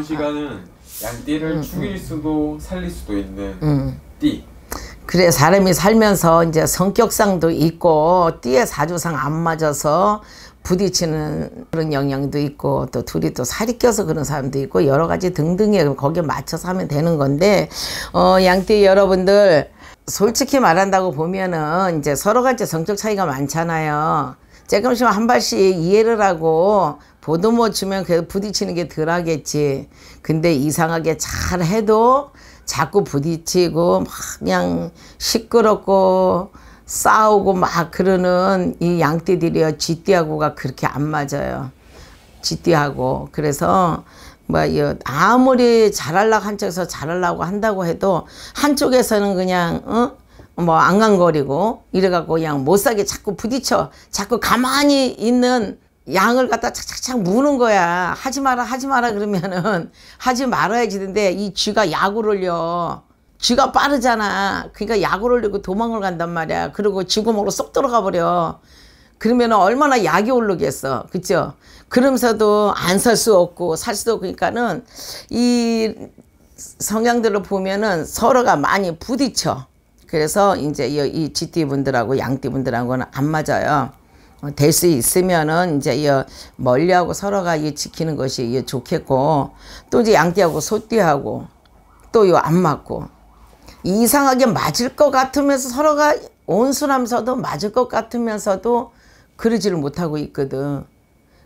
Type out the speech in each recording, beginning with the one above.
이은 그 시간은 양띠를 음, 음, 죽일 수도 살릴 수도 있는 음. 띠. 그래 사람이 살면서 이제 성격상도 있고 띠의 사주상 안 맞아서 부딪히는 그런 영향도 있고 또 둘이 또 살이 껴서 그런 사람도 있고 여러 가지 등등에 거기에 맞춰서 하면 되는 건데 어 양띠 여러분들 솔직히 말한다고 보면은 이제 서로가 이제 성격 차이가 많잖아요. 조금씩 한 발씩 이해를 하고 보듬어 뭐 주면 그래도 부딪히는 게덜 하겠지. 근데 이상하게 잘 해도 자꾸 부딪히고 막 그냥 시끄럽고 싸우고 막 그러는 이 양띠들이요. 쥐띠하고가 그렇게 안 맞아요. 쥐띠하고. 그래서 뭐 아무리 잘하려고 한쪽에서 잘하려고 한다고 해도 한쪽에서는 그냥 어? 뭐 안간거리고 이래갖고 양 못사게 자꾸 부딪혀 자꾸 가만히 있는 양을 갖다 착착착 무는 거야 하지 마라 하지 마라 그러면은 하지 말아야지 근데 이 쥐가 약올을려 쥐가 빠르잖아 그러니까 약올을려고 도망을 간단 말이야 그리고 쥐구멍으로 쏙 들어가 버려 그러면 얼마나 약이 오르겠어 그쵸 그러면서도 안 살 수 없고 살 수도 그러니까는 이 성향들을 보면은 서로가 많이 부딪혀 그래서 이제 이이 쥐띠 분들하고 양띠 분들하고는 안 맞아요. 어, 될수 있으면은 이제 이 어, 멀리하고 서로가 이 지키는 것이 이 좋겠고 또 이제 양띠하고 소띠하고 또이안 맞고 이상하게 맞을 것 같으면서 서로가 온순하면서도 맞을 것 같으면서도 그러지를 못하고 있거든.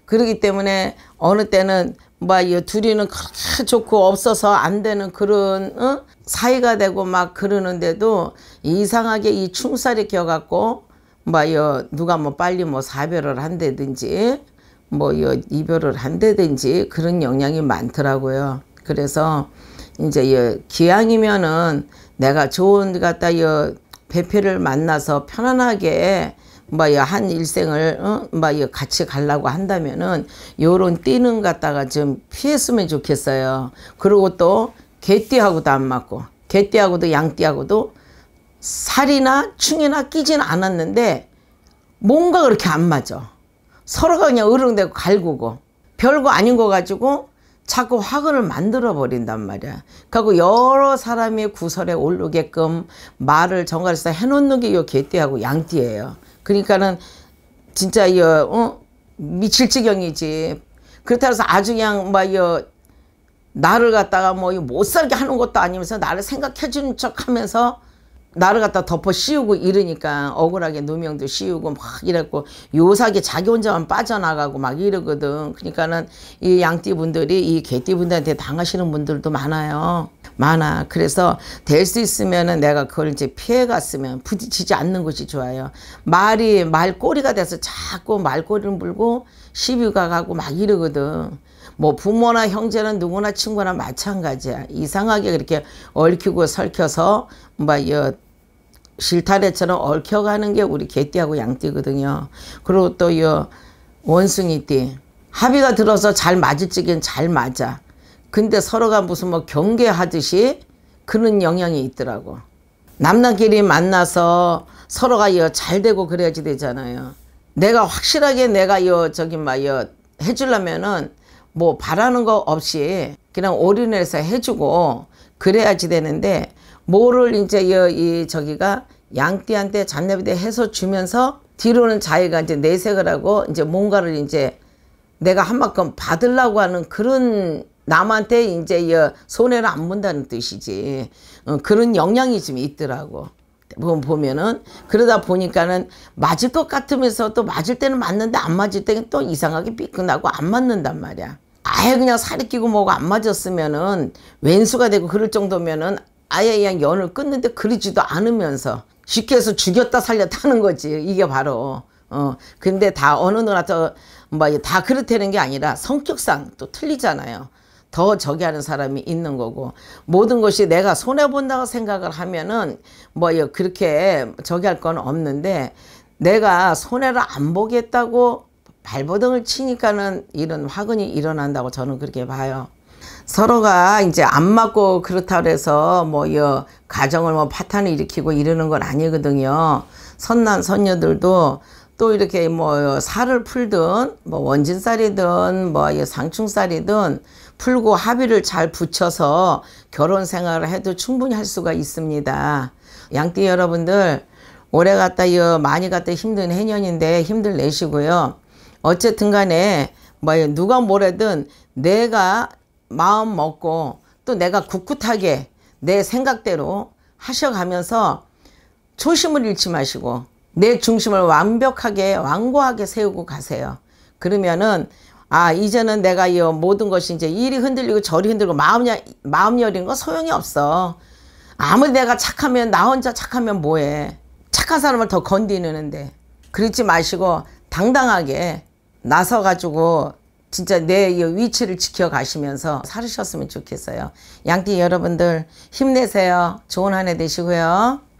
그러기 때문에 어느 때는 뭐 둘이는 그렇게 좋고 없어서 안 되는 그런 어? 사이가 되고 막 그러는데도 이상하게 이 충살이 껴갖고 뭐여 누가 뭐 빨리 뭐 사별을 한다든지 뭐 이별을 한다든지 그런 영향이 많더라고요. 그래서 이제 기왕이면은 내가 좋은 갖다 여 배필을 만나서 편안하게 뭐야 한 일생을 어? 뭐야 같이 가려고 한다면은 요런 뛰는 갖다가 좀 피했으면 좋겠어요. 그리고 또 개띠하고도 안 맞고 개띠하고도 양띠하고도 살이나 충이나 끼진 않았는데 뭔가 그렇게 안 맞아. 서로가 그냥 으르렁대고 갈구고 별거 아닌 거 가지고 자꾸 화근을 만들어 버린단 말이야. 그리고 여러 사람이 구설에 오르게끔 말을 정갈해서 해놓는 게 요 개띠하고 양띠예요. 그러니까는 진짜 이어 어? 미칠 지경이지. 그렇다 해서 아주 그냥 막이어 뭐 나를 갖다가 뭐못 살게 하는 것도 아니면서 나를 생각해 주는 척 하면서 나를 갖다 덮어 씌우고 이러니까 억울하게 누명도 씌우고 막 이랬고 요사기 자기 혼자만 빠져나가고 막 이러거든. 그러니까는 이 양띠분들이 이 개띠분들한테 당하시는 분들도 많아요. 많아. 그래서 될 수 있으면은 내가 그걸 이제 피해갔으면 부딪히지 않는 것이 좋아요. 말이 말꼬리가 돼서 자꾸 말꼬리를 물고 시비가 가고 막 이러거든. 뭐 부모나 형제는 누구나 친구나 마찬가지야. 이상하게 그렇게 얽히고 설켜서 뭐 실타래처럼 얽혀가는 게 우리 개띠하고 양띠거든요. 그리고 또이 원숭이띠 합의가 들어서 잘 맞을지긴 잘 맞아. 근데 서로가 무슨 뭐 경계하듯이 그런 영향이 있더라고. 남남끼리 만나서 서로가 잘 되고 그래야지 되잖아요. 내가 확실하게 내가 이 저기 막여 해주려면은 뭐 바라는 거 없이 그냥 올인해서 해주고 그래야지 되는데 뭐를 이제 이, 이 저기가 양띠한테 잔내비대 해서 주면서 뒤로는 자기가 이제 내색을 하고 이제 뭔가를 이제 내가 한 만큼 받으려고 하는 그런 남한테 이제 이 손해를 안 본다는 뜻이지 어, 그런 영향이 좀 있더라고 보면은 그러다 보니까는 맞을 것 같으면서 또 맞을 때는 맞는데 안 맞을 때는 또 이상하게 삐끗하고 안 맞는단 말이야 아예 그냥 살이 끼고 뭐고 안 맞았으면은 왼수가 되고 그럴 정도면은 아예 그냥 연을 끊는데 그러지도 않으면서 쉽게 해서 죽였다 살렸다 하는 거지 이게 바로 어 근데 다 어느 누나도 뭐다 그렇다는 게 아니라 성격상 또 틀리잖아요 더 저기 하는 사람이 있는 거고 모든 것이 내가 손해본다고 생각을 하면은 뭐 그렇게 저기 할건 없는데 내가 손해를 안 보겠다고 발버둥을 치니까는 이런 화근이 일어난다고 저는 그렇게 봐요. 서로가 이제 안 맞고 그렇다 고해서뭐여 가정을 뭐 파탄을 일으키고 이러는 건 아니거든요. 선난 선녀들도 또 이렇게 뭐 살을 풀든 뭐 원진살이든 뭐 상충살이든 풀고 합의를 잘 붙여서 결혼 생활을 해도 충분히 할 수가 있습니다. 양띠 여러분들 오래 갔다 여 많이 갔다 힘든 해년인데 힘들 내시고요. 어쨌든 간에 뭐 누가 뭐래든 내가 마음 먹고 또 내가 굳굳하게 내 생각대로 하셔가면서 초심을 잃지 마시고 내 중심을 완벽하게 완고하게 세우고 가세요. 그러면은 아 이제는 내가 이 모든 것이 이제 일이 흔들리고 저리 흔들고 마음 여, 마음 여린 거 소용이 없어. 아무리 내가 착하면 나 혼자 착하면 뭐해. 착한 사람을 더 건드리는데 그러지 마시고 당당하게 나서 가지고 진짜 내 위치를 지켜가시면서 살으셨으면 좋겠어요. 양띠 여러분들 힘내세요. 좋은 한 해 되시고요.